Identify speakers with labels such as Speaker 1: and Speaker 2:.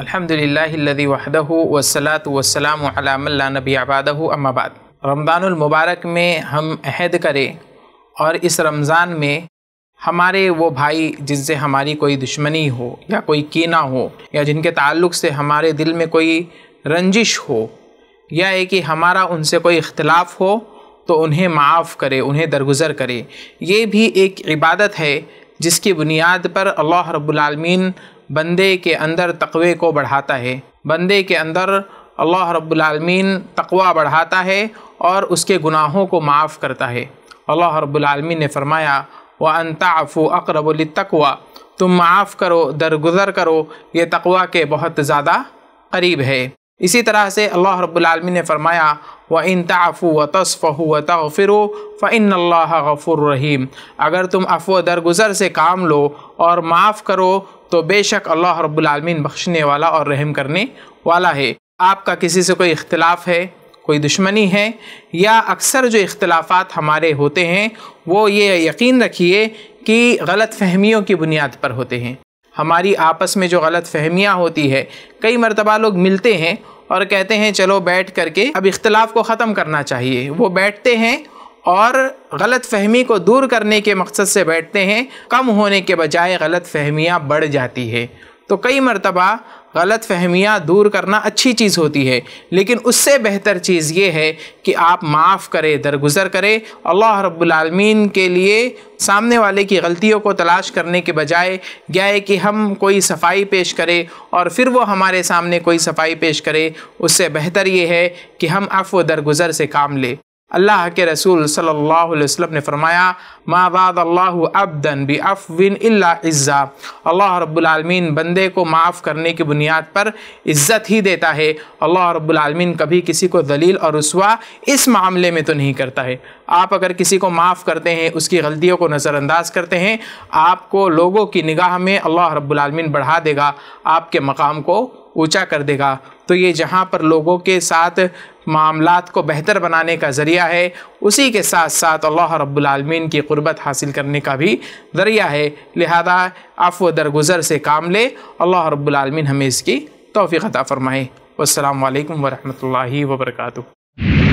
Speaker 1: अल्हम्दुलिल्लाहिल्लज़ी वहदहु वसलात वस्सलामु अला ला नबी अम्मा बाद रमज़ानुल मुबारक में हम अहद करें और इस रमज़ान में हमारे वो भाई जिनसे हमारी कोई दुश्मनी हो या कोई कीना हो या जिनके ताल्लुक़ से हमारे दिल में कोई रंजिश हो या है कि हमारा उनसे कोई इख्तलाफ़ हो तो उन्हें माफ़ करे उन्हें दरगुजर करे ये भी एक इबादत है जिसकी बुनियाद पर अल्लाह रब्बुल रबालमीन बंदे के अंदर तकवे को बढ़ाता है बंदे के अंदर अल्लाह रब्बुलमीन तकवा बढ़ाता है और उसके गुनाहों को माफ़ करता है अल्लाह रब्बुलमीन ने फरमाया व अनताफ़ु अकरबुल तकवा तुम माफ़ करो दरगुजर करो ये तकवा के बहुत ज़्यादा करीब है इसी तरह से अल्लाह रब्बुलमीन ने फरमाया व इन ताफ़ु व तसफ़ु व तफ़िर फ़िन गफ़ुर रहीम अगर तुम अफो दरगुजर से काम लो और माफ़ करो तो बेशक अल्लाह रब्लमीन बख्शने वाला और रहम करने वाला है आपका किसी से कोई इख्तलाफ है कोई दुश्मनी है या अक्सर जो इख्तलाफात हमारे होते हैं वो ये यकीन रखिए कि गलत फहमियों की बुनियाद पर होते हैं हमारी आपस में जो गलत फहमियाँ होती है कई मरतबा लोग मिलते हैं और कहते हैं चलो बैठ करके अब इख्तलाफ को ख़त्म करना चाहिए वो बैठते हैं और गलत फहमी को दूर करने के मकसद से बैठते हैं कम होने के बजाय गलत फहमियाँ बढ़ जाती है तो कई मरतबा गलत फहमियाँ दूर करना अच्छी चीज़ होती है लेकिन उससे बेहतर चीज़ ये है कि आप माफ़ करें दरगुजर करें अल्लाह रब्लमीन के लिए सामने वाले की गलतियों को तलाश करने के बजाय क्या है कि हम कोई सफाई पेश करें और फिर वो हमारे सामने कोई सफाई पेश करे उससे बेहतर ये है कि हम अफ़ दरगुजर से काम लें अल्लाह के रसूल सल्लल्लाहु अलैहि वसल्लम ने फरमाया माबाद अल्लाह अब्दन बी अफविन इज़्ज़ा अल्लाह रब्लमीन बंदे को माफ़ करने की बुनियाद पर इज़्ज़त ही देता है अल्लाह रब्लमीन कभी किसी को दलील और रसवा इस मामले में तो नहीं करता है आप अगर किसी को माफ़ करते हैं उसकी गलतियों को नज़रअंदाज करते हैं आपको लोगों की निगाह में अल्लाह रब्लमीन बढ़ा देगा आपके मकाम को ऊँचा कर देगा तो ये जहाँ पर लोगों के साथ मामला को बेहतर बनाने का ज़रिया है उसी के साथ साथ अल्लाह रब्बुलमीन की क़ुरबत हासिल करने का भी ज़रिया है लिहाजा अफ़ दरगुज़र से काम ले अल्लाह रब्बुलमीन हमें इसकी तोफ़ी अता फ़रमाए असल वरहमल वर्का